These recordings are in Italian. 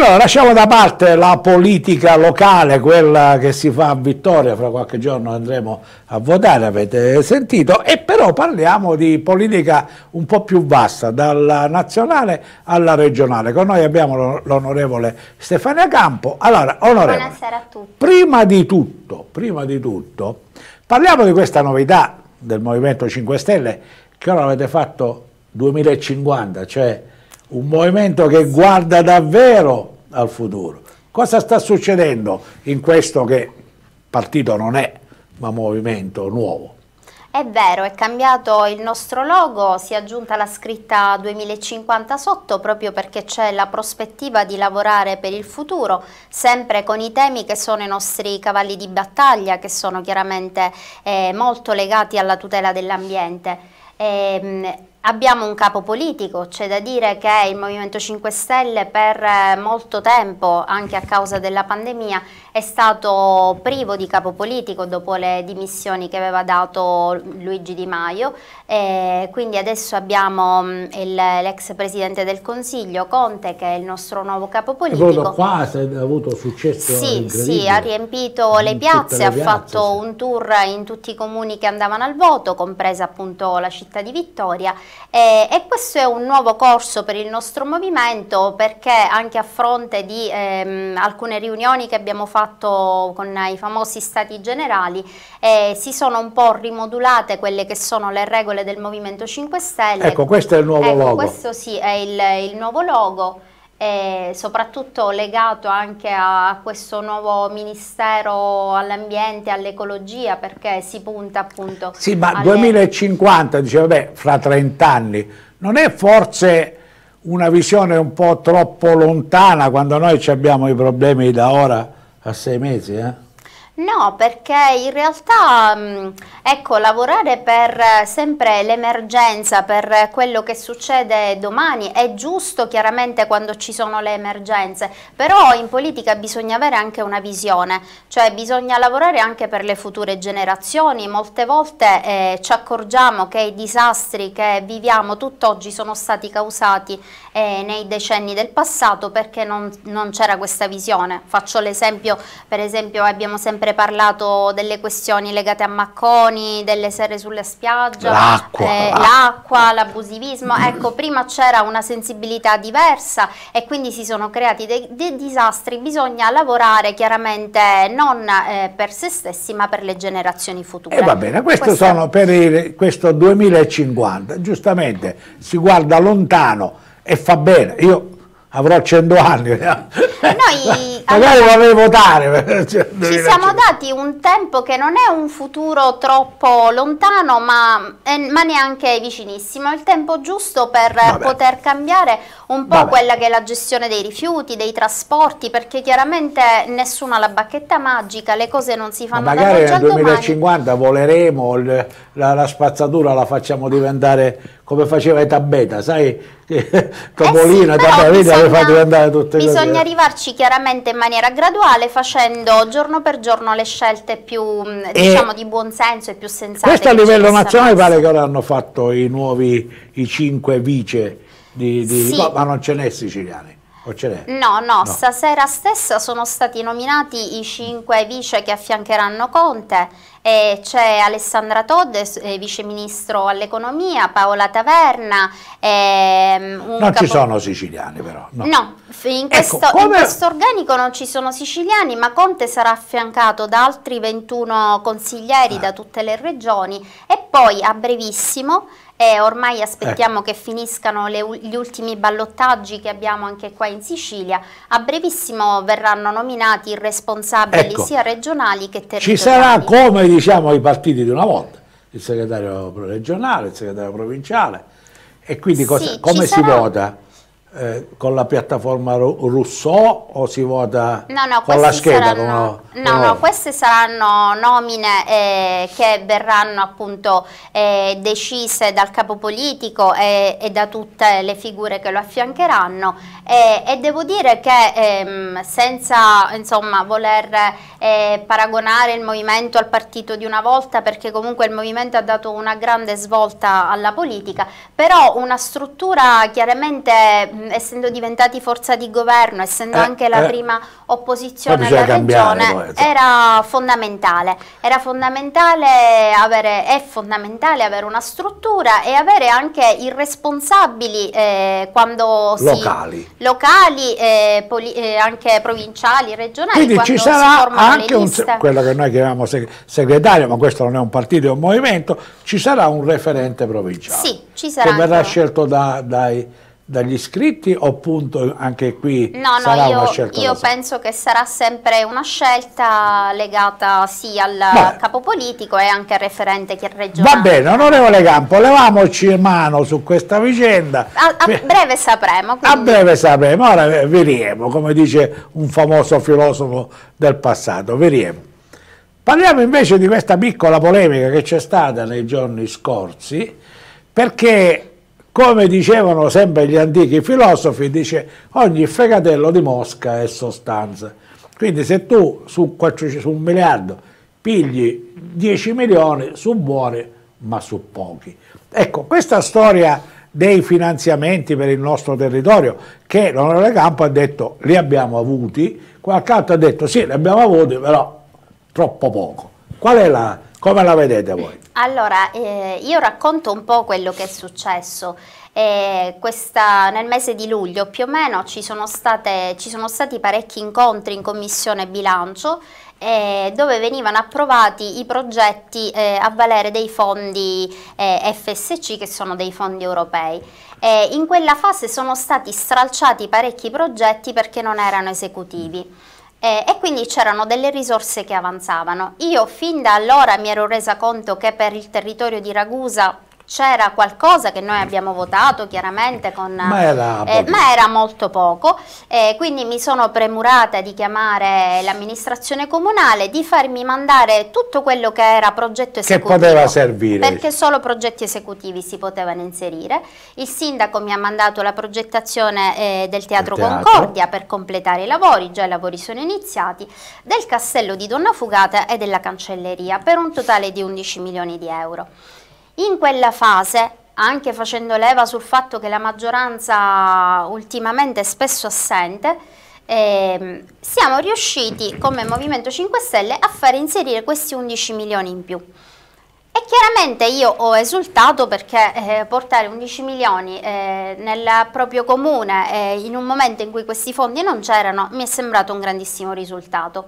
allora lasciamo da parte la politica locale, quella che si fa a Vittoria, fra qualche giorno andremo a votare, avete sentito, e però parliamo di politica un po' più vasta, dalla nazionale alla regionale. Con noi abbiamo l'onorevole Stefania Campo. Allora, onorevole, Buonasera a tutti. Prima di tutto, prima di tutto, parliamo di questa novità del Movimento 5 Stelle, che ora avete fatto 2050, cioè un movimento che guarda davvero al futuro. Cosa sta succedendo in questo che partito non è, ma movimento nuovo? È vero, è cambiato il nostro logo, si è aggiunta la scritta 2050 sotto proprio perché c'è la prospettiva di lavorare per il futuro, sempre con i temi che sono i nostri cavalli di battaglia, che sono chiaramente eh, molto legati alla tutela dell'ambiente. E, ehm, Abbiamo un capo politico, c'è da dire che il Movimento 5 Stelle per eh, molto tempo, anche a causa della pandemia, è stato privo di capo politico dopo le dimissioni che aveva dato Luigi Di Maio, eh, quindi adesso abbiamo mm, l'ex Presidente del Consiglio Conte che è il nostro nuovo capo politico. qua ha avuto successo Sì, sì, ha riempito le piazze, le ha fatto sì. un tour in tutti i comuni che andavano al voto, compresa appunto la città di Vittoria eh, e questo è un nuovo corso per il nostro movimento perché anche a fronte di ehm, alcune riunioni che abbiamo fatto fatto con i famosi stati generali e si sono un po' rimodulate quelle che sono le regole del Movimento 5 Stelle. Ecco, questo è il nuovo ecco, logo. Questo sì, è il, il nuovo logo soprattutto legato anche a questo nuovo ministero all'ambiente, e all'ecologia, perché si punta appunto... Sì, ma alle... 2050, diceva beh fra 30 anni, non è forse una visione un po' troppo lontana quando noi abbiamo i problemi da ora? A sei mesi, eh? No, perché in realtà, mm, ecco, lavorare per eh, sempre l'emergenza, per eh, quello che succede domani, è giusto chiaramente quando ci sono le emergenze, però in politica bisogna avere anche una visione, cioè bisogna lavorare anche per le future generazioni, molte volte eh, ci accorgiamo che i disastri che viviamo tutt'oggi sono stati causati eh, nei decenni del passato perché non, non c'era questa visione. Faccio l'esempio, per esempio abbiamo sempre parlato delle questioni legate a Macconi, delle sere sulla spiaggia, l'acqua, eh, l'abusivismo, ecco prima c'era una sensibilità diversa e quindi si sono creati dei, dei disastri, bisogna lavorare chiaramente non eh, per se stessi ma per le generazioni future. E eh va bene, questo, questo sono per il, questo 2050, giustamente si guarda lontano e fa bene. Io avrò 100 anni. Noi, Magari allora, vorrei votare. Ci siamo dati un tempo che non è un futuro troppo lontano, ma, eh, ma neanche vicinissimo. È il tempo giusto per Vabbè. poter cambiare un po' Vabbè. quella che è la gestione dei rifiuti, dei trasporti, perché chiaramente nessuno ha la bacchetta magica, le cose non si fanno ma magari nel 2050 mani. voleremo, la, la spazzatura la facciamo diventare come faceva Etabeta, sai? che Topolino, eh sì, vabbè, vedi, aveva fatto andare tutte le cose. Bisogna arrivarci chiaramente in maniera graduale facendo giorno per giorno le scelte più, mm, e diciamo, di buonsenso e più sensate. Questo a livello nazionale pare che ora hanno fatto i nuovi, i cinque vice, di, di, sì. ma non ce n'è siciliani o ce n'è? No, no, no, stasera stessa sono stati nominati i cinque vice che affiancheranno Conte. C'è Alessandra Todd, eh, vice ministro all'economia, Paola Taverna. Ehm, non capo... ci sono siciliani però. No, no in, ecco, questo, ecco, come... in questo organico non ci sono siciliani, ma Conte sarà affiancato da altri 21 consiglieri ah. da tutte le regioni e poi a brevissimo e ormai aspettiamo eh. che finiscano le, gli ultimi ballottaggi che abbiamo anche qua in Sicilia. A brevissimo verranno nominati i responsabili ecco. sia regionali che territoriali. Ci sarà come diciamo i partiti di una volta, il segretario regionale, il segretario provinciale e quindi cosa, sì, come si sarà... vota? eh, con la piattaforma Rousseau o si vota no, no, con la scheda? Saranno, con una, no, no, queste saranno nomine eh, che verranno appunto eh, decise dal capo politico e, e, da tutte le figure che lo affiancheranno e, e devo dire che ehm, senza insomma, voler eh, paragonare il movimento al partito di una volta perché comunque il movimento ha dato una grande svolta alla politica, però una struttura chiaramente Ehm, essendo diventati forza di governo, essendo eh, anche la eh, prima opposizione alla regione, eh, era fondamentale. Era fondamentale avere, è fondamentale avere una struttura e avere anche i responsabili eh, quando locali, si, locali eh, eh, anche provinciali, regionali. Quindi ci sarà anche un, quello che noi chiamiamo segretario, ma questo non è un partito, è un movimento, ci sarà un referente provinciale sì, che verrà scelto da, dai dagli iscritti o appunto anche qui no, sarà io, una scelta? Io penso che sarà sempre una scelta legata sì al Beh. capo politico e anche al referente che regionale. Va bene, onorevole Campo, levamoci mano su questa vicenda. A, a breve sapremo. Quindi. A breve sapremo, ora eh, vedremo, come dice un famoso filosofo del passato, vedremo. Parliamo invece di questa piccola polemica che c'è stata nei giorni scorsi, perché come dicevano sempre gli antichi filosofi, dice ogni fregatello di mosca è sostanza. Quindi se tu su, 400, su un miliardo pigli 10 milioni, su buoni ma su pochi. Ecco, questa storia dei finanziamenti per il nostro territorio, che l'onorevole Campo ha detto li abbiamo avuti, qualche altro ha detto sì, li abbiamo avuti, però troppo poco. Qual è la, come la vedete voi? Allora, eh, io racconto un po' quello che è successo. Eh, questa, nel mese di luglio più o meno ci sono, state, ci sono stati parecchi incontri in commissione bilancio eh, dove venivano approvati i progetti eh, a valere dei fondi eh, FSC che sono dei fondi europei. Eh, in quella fase sono stati stralciati parecchi progetti perché non erano esecutivi e, e quindi c'erano delle risorse che avanzavano. Io fin da allora mi ero resa conto che per il territorio di Ragusa c'era qualcosa che noi abbiamo votato chiaramente con... Ma era, eh, ma era molto poco, eh, quindi mi sono premurata di chiamare l'amministrazione comunale, di farmi mandare tutto quello che era progetto esecutivo. Che poteva servire. Perché solo progetti esecutivi si potevano inserire. Il sindaco mi ha mandato la progettazione eh, del teatro, teatro, Concordia per completare i lavori, già i lavori sono iniziati, del castello di Donna Fugata e della cancelleria per un totale di 11 milioni di euro. In quella fase, anche facendo leva sul fatto che la maggioranza ultimamente è spesso assente, eh, siamo riusciti come Movimento 5 Stelle a far inserire questi 11 milioni in più. E chiaramente io ho esultato perché eh, portare 11 milioni eh, nel proprio comune eh, in un momento in cui questi fondi non c'erano mi è sembrato un grandissimo risultato.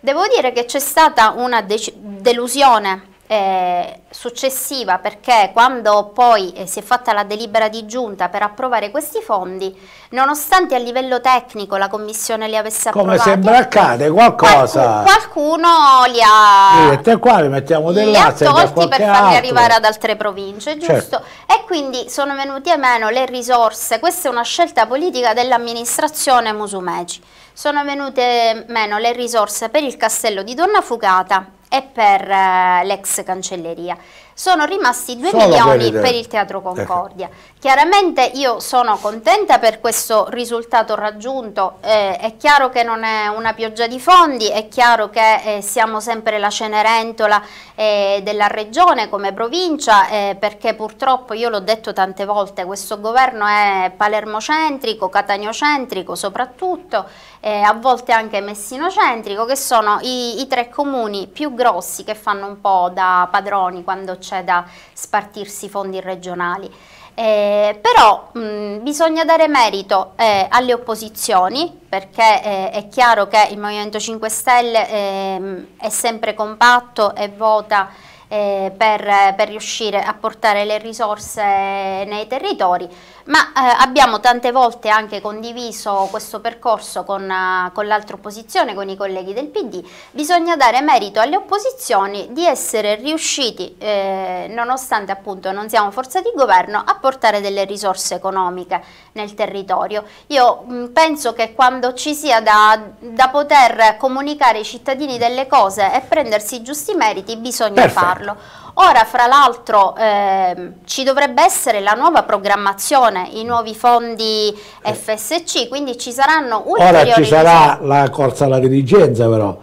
Devo dire che c'è stata una delusione eh, successiva perché quando poi eh, si è fatta la delibera di giunta per approvare questi fondi, nonostante a livello tecnico la commissione li avesse approvati, come sembra accade qualcosa, qualcuno, li ha, Vedete, qua li mettiamo li ha tolti per farli altro. arrivare ad altre province, certo. giusto? Certo. E quindi sono venute a meno le risorse, questa è una scelta politica dell'amministrazione Musumeci sono venute meno le risorse per il castello di Donna Fugata e per eh, l'ex cancelleria sono rimasti 2 sono milioni per il Teatro ecco. Concordia. Chiaramente io sono contenta per questo risultato raggiunto, eh, è chiaro che non è una pioggia di fondi, è chiaro che eh, siamo sempre la Cenerentola eh, della regione come provincia, eh, perché purtroppo io l'ho detto tante volte, questo governo è palermocentrico, catagnocentrico soprattutto, eh, a volte anche messinocentrico, che sono i, i tre comuni più grossi che fanno un po' da padroni quando c'è c'è da spartirsi fondi regionali. Eh, però mh, bisogna dare merito eh, alle opposizioni perché eh, è chiaro che il Movimento 5 Stelle ehm, è sempre compatto e vota eh, per, per riuscire a portare le risorse eh, nei territori ma eh, abbiamo tante volte anche condiviso questo percorso con, uh, con l'altra opposizione, con i colleghi del PD, bisogna dare merito alle opposizioni di essere riusciti, eh, nonostante appunto non siamo forza di governo, a portare delle risorse economiche nel territorio. Io mh, mm, penso che quando ci sia da, da, poter comunicare ai cittadini delle cose e prendersi i giusti meriti bisogna Perfetto. farlo. Ora, fra l'altro, eh, ci dovrebbe essere la nuova programmazione, i nuovi fondi FSC, quindi ci saranno ulteriori... Ora ci sarà la corsa alla dirigenza però,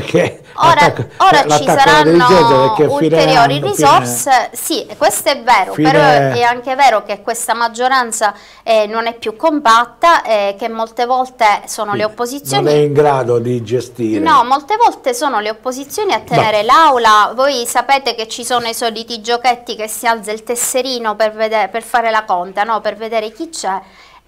che ora, ora eh, ci saranno ulteriori risorse, fine. sì, questo è vero, fine... però è anche vero che questa maggioranza eh, non è più compatta e eh, che molte volte sono sì, le opposizioni... Non è in grado di gestire. No, molte volte sono le opposizioni a tenere no. l'aula, voi sapete che ci sono i soliti giochetti che si alza il tesserino per, vedere, per fare la conta, no? per vedere chi c'è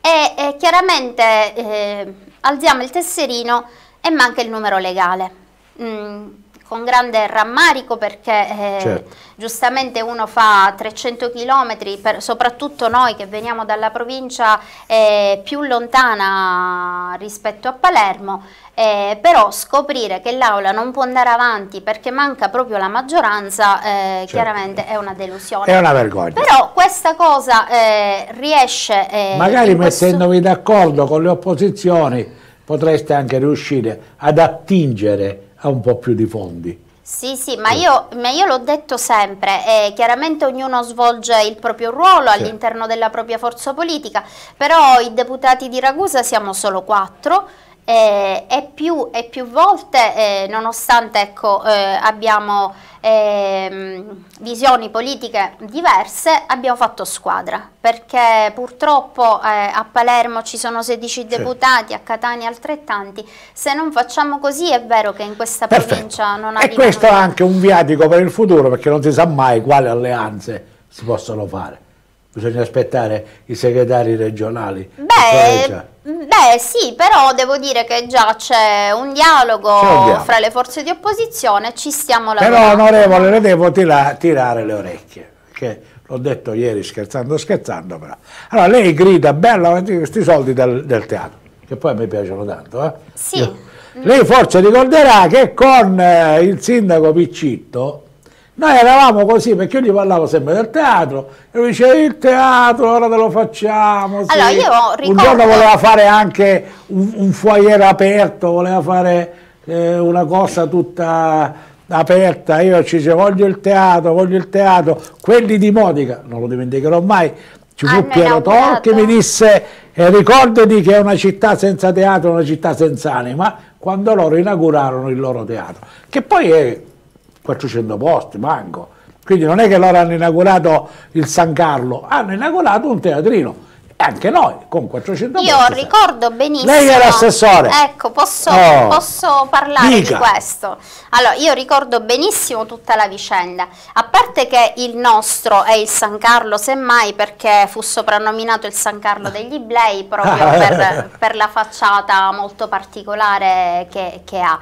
e eh, chiaramente alziamo il tesserino e manca il numero legale. Mm, con grande rammarico perché eh, certo. giustamente uno fa 300 km, per, soprattutto noi che veniamo dalla provincia eh, più lontana rispetto a Palermo, eh, però scoprire che l'Aula non può andare avanti perché manca proprio la maggioranza eh, certo. chiaramente è una delusione. È una vergogna. Però questa cosa eh, riesce... Eh, Magari mettendovi questo... d'accordo con le opposizioni potreste anche riuscire ad attingere ha un po' più di fondi. Sì, sì, ma io, io l'ho detto sempre, eh, chiaramente ognuno svolge il proprio ruolo all'interno della propria forza politica, però i deputati di Ragusa siamo solo quattro, eh, e, più, e, più, volte, eh, nonostante ecco, eh, abbiamo ehm, visioni politiche diverse, abbiamo fatto squadra, perché purtroppo eh, a Palermo ci sono 16 deputati, a Catania altrettanti, se non facciamo così è vero che in questa Perfetto. provincia non arriviamo... E questo è anche un viatico per il futuro, perché non si sa mai quali alleanze si possono fare bisogna aspettare i segretari regionali. Beh, Mm, beh sì, però devo dire che già c'è un dialogo, fra le forze di opposizione, ci stiamo lavorando. Però onorevole, le devo tira tirare le orecchie, che l'ho detto ieri scherzando scherzando però. Allora lei grida, bella, questi soldi del, del teatro, che poi a me piacciono tanto. Eh? Sì. Io. lei forse ricorderà che con eh, il sindaco Piccitto, noi eravamo così perché io gli parlavo sempre del teatro e lui diceva il teatro ora te lo facciamo. Sì. Allora, io ricordo... Un giorno voleva fare anche un, un foyer aperto, voleva fare eh, una cosa tutta aperta, io ci dicevo voglio il teatro, voglio il teatro, quelli di Modica, non lo dimenticherò mai, ci ah, fu Piero Tor che mi disse eh, ricordati che è una città senza teatro, una città senza anima, quando loro inaugurarono il loro teatro, che poi è 400 posti, manco. Quindi non è che loro hanno inaugurato il San Carlo, hanno inaugurato un teatrino anche noi con 400 Io voti. ricordo benissimo. Lei era assessore. Ecco, posso, oh, posso parlare dica. di questo. Allora, io ricordo benissimo tutta la vicenda, a parte che il nostro è il San Carlo, semmai perché fu soprannominato il San Carlo degli Blei proprio per, per, la facciata molto particolare che, che ha.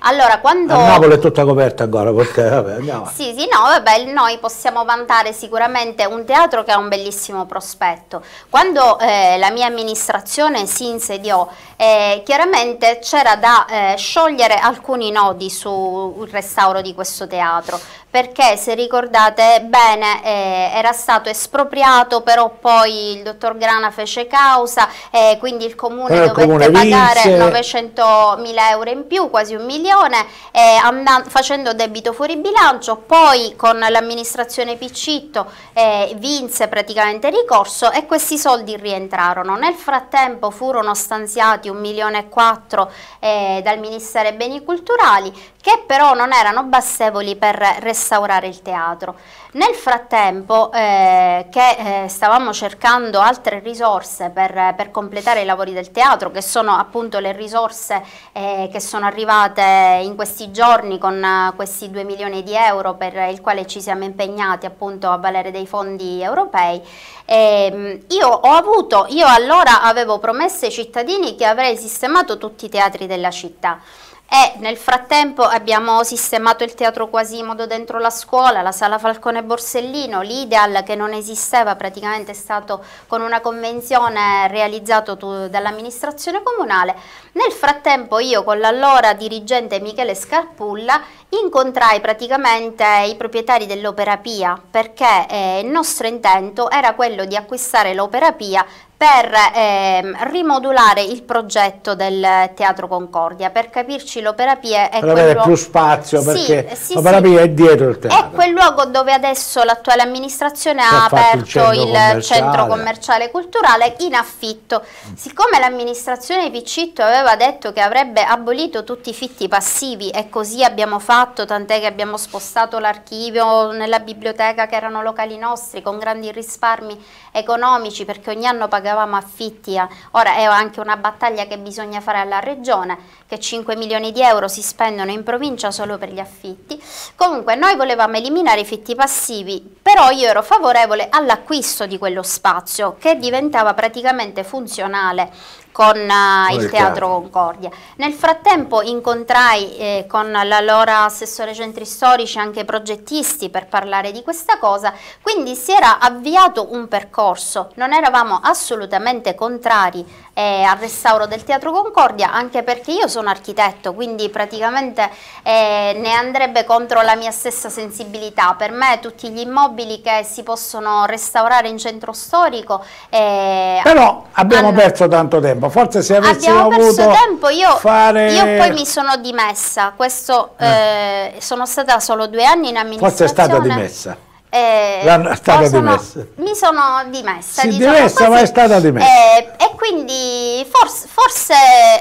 Allora, quando... A Napoli è tutta coperta ancora, perché vabbè, andiamo. Sì, sì, no, vabbè, noi possiamo vantare sicuramente un teatro che ha un bellissimo prospetto. Quando quando eh, la mia amministrazione si insediò, eh, chiaramente c'era da eh, sciogliere alcuni nodi sul restauro di questo teatro, perché se ricordate bene eh, era stato espropriato però poi il dottor Grana fece causa e eh, quindi il comune però eh, dovette comune pagare 900 mila euro in più quasi un milione eh, facendo debito fuori bilancio poi con l'amministrazione Piccitto eh, vinse praticamente ricorso e questi soldi rientrarono nel frattempo furono stanziati un milione e quattro eh, dal ministero dei beni culturali che però non erano bastevoli per restituire restaurare il teatro. Nel frattempo eh, che eh, stavamo cercando altre risorse per, per, completare i lavori del teatro, che sono appunto le risorse eh, che sono arrivate in questi giorni con eh, questi 2 milioni di euro per il quale ci siamo impegnati appunto a valere dei fondi europei, ehm, io ho avuto, io allora avevo promesso ai cittadini che avrei sistemato tutti i teatri della città. E nel frattempo abbiamo sistemato il teatro Quasimodo dentro la scuola, la sala Falcone Borsellino, l'Ideal che non esisteva praticamente è stato con una convenzione realizzato dall'amministrazione comunale. Nel frattempo io con l'allora dirigente Michele Scarpulla incontrai praticamente i proprietari dell'Opera Pia perché eh, il nostro intento era quello di acquistare l'Opera Pia per ehm, rimodulare il progetto del Teatro Concordia. Per capirci l'Opera Pia è per avere più spazio perché sì, sì, l'Opera Pia sì. è dietro il teatro. È quel luogo dove adesso l'attuale amministrazione ha aperto il, centro, il centro, commerciale culturale in affitto. Mm. Siccome l'amministrazione Picitto aveva detto che avrebbe abolito tutti i fitti passivi e così abbiamo fatto, tant'è che abbiamo spostato l'archivio nella biblioteca che erano locali nostri con grandi risparmi economici perché ogni anno pagavamo pagavamo affitti, a, ora è anche una battaglia che bisogna fare alla regione, che 5 milioni di euro si spendono in provincia solo per gli affitti, comunque noi volevamo eliminare i fitti passivi, però io ero favorevole all'acquisto di quello spazio che diventava praticamente funzionale con uh, il Teatro Concordia. Nel frattempo incontrai eh, con l'allora assessore centri storici anche progettisti per parlare di questa cosa, quindi si era avviato un percorso, non eravamo assolutamente contrari eh, al restauro del Teatro Concordia anche perché io sono architetto quindi praticamente eh, ne andrebbe contro la mia stessa sensibilità per me tutti gli immobili che si possono restaurare in centro storico eh, però abbiamo hanno... perso tanto tempo forse se avessimo abbiamo perso tempo io, fare... io poi mi sono dimessa questo eh. Eh, sono stata solo due anni in amministrazione forse è stata dimessa eh, L'hanno stata sono, dimessa. Mi sono dimessa. Sì, diciamo dimessa, così. ma è stata dimessa. Eh, e quindi forse, forse,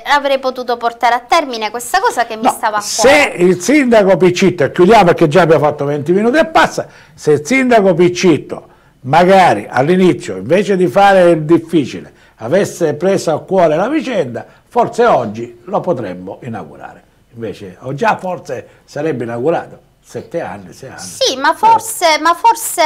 avrei potuto portare a termine questa cosa che mi no, stava a cuore. Se il sindaco Piccitto, chiudiamo perché già abbiamo fatto 20 minuti e passa, se il sindaco Piccitto magari all'inizio invece di fare il difficile avesse preso a cuore la vicenda, forse oggi lo potremmo inaugurare. Invece, o già forse sarebbe inaugurato sette anni, sei anni. Sì, ma forse, ma forse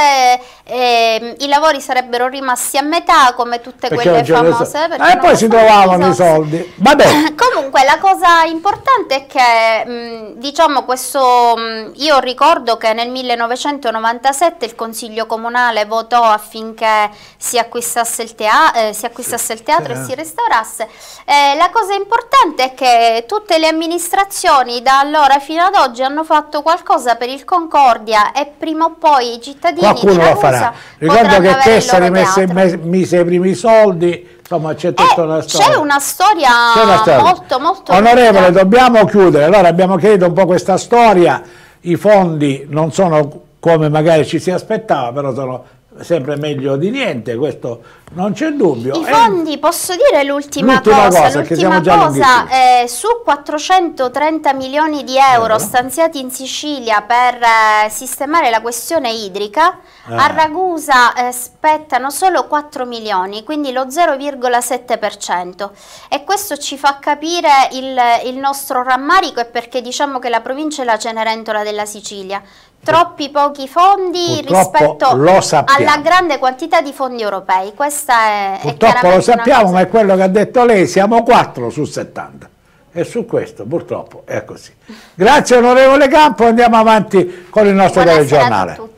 eh, i lavori sarebbero rimasti a metà come tutte perché quelle famose. So. Eh, e poi si trovavano i soldi. Vabbè. Comunque la cosa importante è che mh, mm, diciamo questo, mh, mm, io ricordo che nel 1997 il Consiglio Comunale votò affinché si acquistasse il, tea eh, si acquistasse il teatro sì, e si restaurasse. Eh, la cosa importante è che tutte le amministrazioni da allora fino ad oggi hanno fatto qualcosa Ragusa per il Concordia e prima o poi i cittadini Qualcuno di Ragusa lo farà. Ricordo che Tessari messe, mise i primi soldi, insomma c'è eh, tutta eh, una storia. C'è una storia, una storia. molto molto Onorevole, lunga. dobbiamo chiudere. Allora abbiamo chiarito un po' questa storia, i fondi non sono come magari ci si aspettava, però sono sempre meglio di niente, questo non c'è dubbio. I fondi, eh, posso dire l'ultima cosa, cosa, cosa eh, su 430 milioni di euro eh. stanziati in Sicilia per eh, sistemare la questione idrica, eh. a Ragusa eh, spettano solo 4 milioni, quindi lo 0,7% e questo ci fa capire il, il nostro rammarico e perché diciamo che la provincia è la Cenerentola della Sicilia troppi pochi fondi Purtroppo rispetto alla grande quantità di fondi europei. Questa è, Purtroppo è lo sappiamo, ma è quello che ha detto lei, siamo 4 su 70. E su questo purtroppo è così. Grazie onorevole Campo, andiamo avanti con il nostro telegiornale. A tutti.